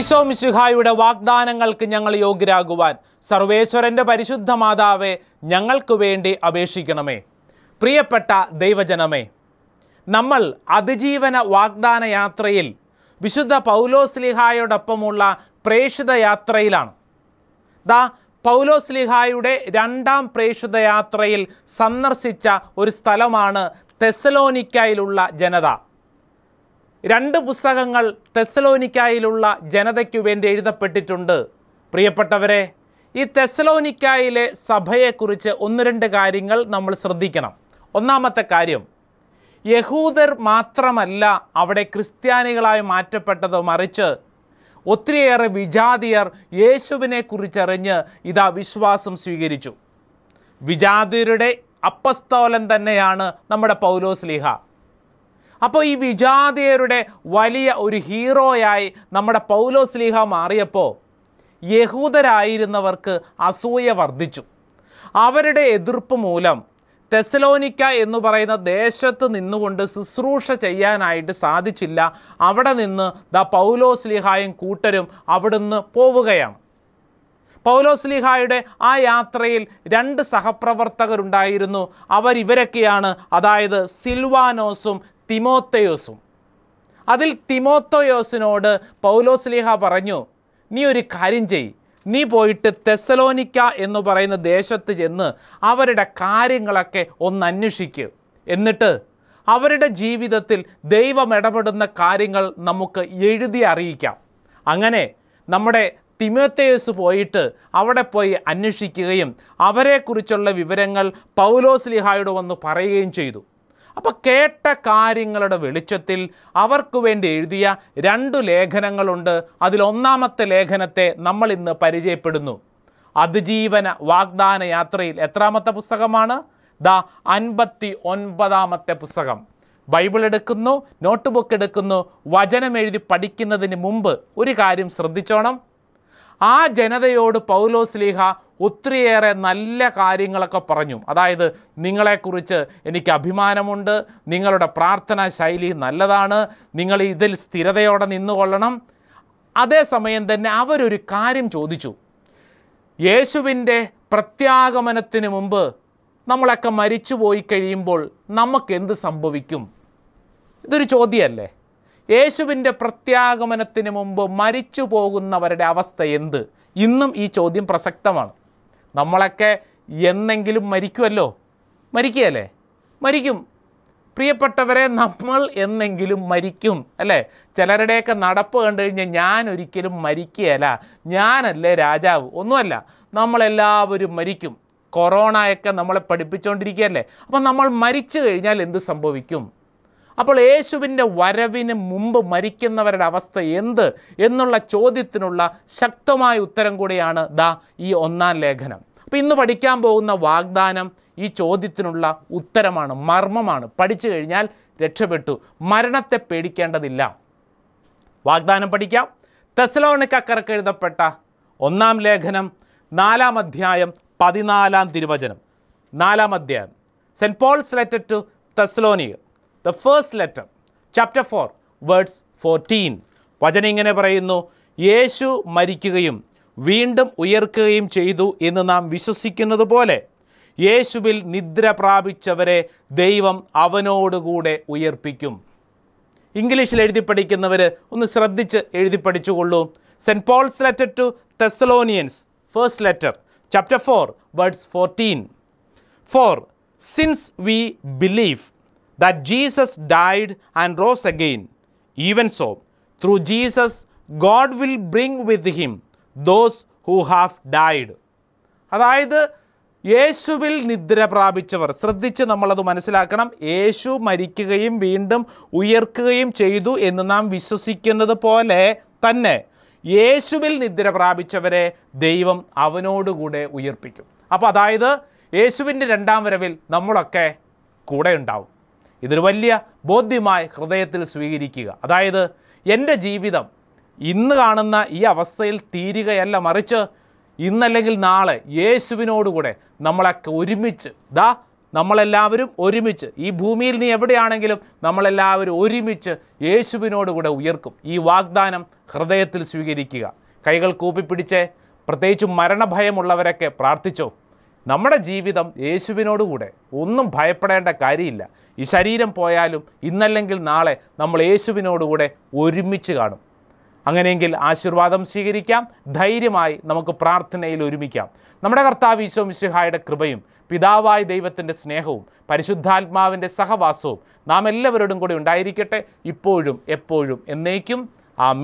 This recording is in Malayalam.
ഈശോ മിശുഹായുടെ വാഗ്ദാനങ്ങൾക്ക് ഞങ്ങൾ യോഗ്യരാകുവാൻ സർവേശ്വരൻ്റെ പരിശുദ്ധ മാതാവെ ഞങ്ങൾക്ക് വേണ്ടി അപേക്ഷിക്കണമേ പ്രിയപ്പെട്ട ദൈവജനമേ നമ്മൾ അതിജീവന വാഗ്ദാന യാത്രയിൽ വിശുദ്ധ പൗലോസ്ലിഹായോടൊപ്പമുള്ള പ്രേഷിത യാത്രയിലാണ് ദാ പൗലോസ്ലിഹായുടെ രണ്ടാം പ്രേഷിത യാത്രയിൽ സന്ദർശിച്ച ഒരു സ്ഥലമാണ് തെസലോനിക്കയിലുള്ള ജനത രണ്ട് പുസ്തകങ്ങൾ തെസലോനിക്കായിലുള്ള ജനതയ്ക്കു വേണ്ടി എഴുതപ്പെട്ടിട്ടുണ്ട് പ്രിയപ്പെട്ടവരെ ഈ തെസലോനിക്കായിലെ സഭയെക്കുറിച്ച് ഒന്ന് രണ്ട് കാര്യങ്ങൾ നമ്മൾ ശ്രദ്ധിക്കണം ഒന്നാമത്തെ കാര്യം യഹൂദർ മാത്രമല്ല അവിടെ ക്രിസ്ത്യാനികളായി മാറ്റപ്പെട്ടത് മറിച്ച് ഒത്തിരിയേറെ വിജാതിയർ യേശുവിനെ കുറിച്ചറിഞ്ഞ് ഇതാ വിശ്വാസം സ്വീകരിച്ചു വിജാതിയരുടെ അപ്പസ്തോലൻ തന്നെയാണ് നമ്മുടെ പൗലോസ് ലീഹ അപ്പോൾ ഈ വിജാതീയരുടെ വലിയ ഒരു ഹീറോയായി നമ്മുടെ പൗലോസ് ലീഹ മാറിയപ്പോൾ യഹൂദരായിരുന്നവർക്ക് അസൂയ വർദ്ധിച്ചു അവരുടെ എതിർപ്പ് മൂലം തെസലോനിക്ക എന്ന് പറയുന്ന ദേശത്ത് നിന്നുകൊണ്ട് ശുശ്രൂഷ ചെയ്യാനായിട്ട് സാധിച്ചില്ല അവിടെ നിന്ന് ദ പൗലോസ് ലിഹായും കൂട്ടരും അവിടുന്ന് പോവുകയാണ് പൗലോസ് ലിഹായുടെ ആ യാത്രയിൽ രണ്ട് സഹപ്രവർത്തകരുണ്ടായിരുന്നു അവരിവരൊക്കെയാണ് അതായത് സിൽവാനോസും തിമോത്തയോസും അതിൽ തിമോത്തയോസിനോട് പൗലോസ്ലിഹ പറഞ്ഞു നീ ഒരു കാര്യം ചെയ് നീ പോയിട്ട് തെസലോനിക്ക എന്ന് പറയുന്ന ദേശത്ത് ചെന്ന് അവരുടെ കാര്യങ്ങളൊക്കെ ഒന്ന് അന്വേഷിക്കുക എന്നിട്ട് അവരുടെ ജീവിതത്തിൽ ദൈവം ഇടപെടുന്ന കാര്യങ്ങൾ നമുക്ക് എഴുതി അറിയിക്കാം അങ്ങനെ നമ്മുടെ തിമോത്തയോസ് പോയിട്ട് അവിടെ പോയി അന്വേഷിക്കുകയും അവരെക്കുറിച്ചുള്ള വിവരങ്ങൾ പൗലോസ് ലിഹായോട് വന്ന് പറയുകയും ചെയ്തു അപ്പോൾ കേട്ട കാര്യങ്ങളുടെ വെളിച്ചത്തിൽ അവർക്ക് വേണ്ടി എഴുതിയ രണ്ടു ലേഖനങ്ങളുണ്ട് അതിലൊന്നാമത്തെ ലേഖനത്തെ നമ്മൾ ഇന്ന് പരിചയപ്പെടുന്നു അതിജീവന വാഗ്ദാന യാത്രയിൽ എത്രാമത്തെ പുസ്തകമാണ് ദ അൻപത്തി ഒൻപതാമത്തെ പുസ്തകം ബൈബിൾ എടുക്കുന്നു നോട്ട് ബുക്ക് എടുക്കുന്നു വചനം എഴുതി പഠിക്കുന്നതിന് മുമ്പ് ഒരു കാര്യം ശ്രദ്ധിച്ചോണം ആ ജനതയോട് പൗലോസ് ലീഹ ഒത്തിരിയേറെ നല്ല കാര്യങ്ങളൊക്കെ പറഞ്ഞു അതായത് നിങ്ങളെക്കുറിച്ച് എനിക്ക് അഭിമാനമുണ്ട് നിങ്ങളുടെ പ്രാർത്ഥനാ ശൈലി നല്ലതാണ് നിങ്ങൾ ഇതിൽ സ്ഥിരതയോടെ നിന്നുകൊള്ളണം അതേസമയം തന്നെ അവരൊരു കാര്യം ചോദിച്ചു യേശുവിൻ്റെ പ്രത്യാഗമനത്തിന് മുമ്പ് നമ്മളൊക്കെ മരിച്ചു പോയി കഴിയുമ്പോൾ നമുക്കെന്ത് സംഭവിക്കും ഇതൊരു ചോദ്യമല്ലേ യേശുവിൻ്റെ പ്രത്യാഗമനത്തിന് മുമ്പ് മരിച്ചു പോകുന്നവരുടെ അവസ്ഥ എന്ത് ഇന്നും ഈ ചോദ്യം പ്രസക്തമാണ് നമ്മളൊക്കെ എന്നെങ്കിലും മരിക്കുമല്ലോ മരിക്കുകയല്ലേ മരിക്കും പ്രിയപ്പെട്ടവരെ നമ്മൾ എന്നെങ്കിലും മരിക്കും അല്ലേ ചിലരുടെയൊക്കെ നടപ്പ് കണ്ടു കഴിഞ്ഞാൽ ഞാൻ ഒരിക്കലും മരിക്കുകയല്ല ഞാനല്ലേ രാജാവ് ഒന്നുമല്ല നമ്മളെല്ലാവരും മരിക്കും കൊറോണയൊക്കെ നമ്മളെ പഠിപ്പിച്ചുകൊണ്ടിരിക്കുകയല്ലേ അപ്പം നമ്മൾ മരിച്ചു കഴിഞ്ഞാൽ എന്ത് സംഭവിക്കും അപ്പോൾ യേശുവിൻ്റെ വരവിന് മുമ്പ് മരിക്കുന്നവരുടെ അവസ്ഥ എന്ത് എന്നുള്ള ചോദ്യത്തിനുള്ള ശക്തമായ ഉത്തരം കൂടിയാണ് ദാ ഈ ഒന്നാം ലേഖനം അപ്പം ഇന്ന് പഠിക്കാൻ പോകുന്ന വാഗ്ദാനം ഈ ചോദ്യത്തിനുള്ള ഉത്തരമാണ് മർമ്മമാണ് പഠിച്ചു കഴിഞ്ഞാൽ രക്ഷപ്പെട്ടു മരണത്തെ പേടിക്കേണ്ടതില്ല വാഗ്ദാനം പഠിക്കാം തെസലോണിക്കക്കറക്ക് എഴുതപ്പെട്ട ഒന്നാം ലേഖനം നാലാം അധ്യായം പതിനാലാം തിരുവചനം നാലാം അധ്യായം saint Paul's letter to Thessalonia the first letter chapter four words fourteen വചനം ഇങ്ങനെ പറയുന്നു യേശു മരിക്കുകയും വീണ്ടും ഉയർക്കുകയും ചെയ്തു എന്ന് നാം വിശ്വസിക്കുന്നത് പോലെ യേശുവിൽ നിദ്ര പ്രാപിച്ചവരെ ദൈവം അവനോടുകൂടെ ഉയർപ്പിക്കും ഇംഗ്ലീഷിൽ എഴുതി പഠിക്കുന്നവർ ഒന്ന് ശ്രദ്ധിച്ച് എഴുതി പഠിച്ചുകൊള്ളൂ saint Paul's letter to Thessalonians first letter chapter four words fourteen for since we believe that Jesus died and rose again. Even so, through Jesus, God will bring with him those who have died. അതായത് യേശുവിൽ നിദ്ര പ്രാപിച്ചവർ ശ്രദ്ധിച്ച് നമ്മളത് മനസ്സിലാക്കണം യേശു മരിക്കുകയും വീണ്ടും ഉയർക്കുകയും ചെയ്തു എന്ന് നാം വിശ്വസിക്കുന്നത് പോലെ തന്നെ യേശുവിൽ നിദ്ര പ്രാപിച്ചവരെ ദൈവം അവനോടുകൂടെ ഉയർപ്പിക്കും അപ്പോൾ അതായത് യേശുവിൻ്റെ രണ്ടാം വരവിൽ നമ്മളൊക്കെ കൂടെ ഉണ്ടാവും ഇതൊരു വലിയ ബോധ്യമായി ഹൃദയത്തിൽ സ്വീകരിക്കുക അതായത് എൻ്റെ ജീവിതം ഇന്ന് കാണുന്ന ഈ അവസ്ഥയിൽ തീരുകയല്ല മറിച്ച് ഇന്നല്ലെങ്കിൽ നാളെ യേശുവിനോടുകൂടെ നമ്മളൊക്കെ ഒരുമിച്ച് ദാ നമ്മളെല്ലാവരും ഒരുമിച്ച് ഈ ഭൂമിയിൽ നീ എവിടെയാണെങ്കിലും നമ്മളെല്ലാവരും ഒരുമിച്ച് യേശുവിനോടുകൂടെ ഉയർക്കും ഈ വാഗ്ദാനം ഹൃദയത്തിൽ സ്വീകരിക്കുക കൈകൾ കൂപ്പിപ്പിടിച്ച് പ്രത്യേകിച്ചും മരണഭയമുള്ളവരൊക്കെ പ്രാർത്ഥിച്ചോ നമ്മുടെ ജീവിതം യേശുവിനോടുകൂടെ ഒന്നും ഭയപ്പെടേണ്ട കാര്യമില്ല ഈ ശരീരം പോയാലും ഇന്നല്ലെങ്കിൽ നാളെ നമ്മൾ യേശുവിനോടുകൂടെ ഒരുമിച്ച് കാണും അങ്ങനെയെങ്കിൽ ആശീർവാദം സ്വീകരിക്കാം ധൈര്യമായി നമുക്ക് പ്രാർത്ഥനയിൽ ഒരുമിക്കാം നമ്മുടെ കർത്താവ് ഈശോ മിശിഹായുടെ കൃപയും പിതാവായ ദൈവത്തിൻ്റെ സ്നേഹവും പരിശുദ്ധാത്മാവിൻ്റെ സഹവാസവും നാം എല്ലാവരോടും കൂടി ഉണ്ടായിരിക്കട്ടെ ഇപ്പോഴും എപ്പോഴും എന്നേക്കും ആ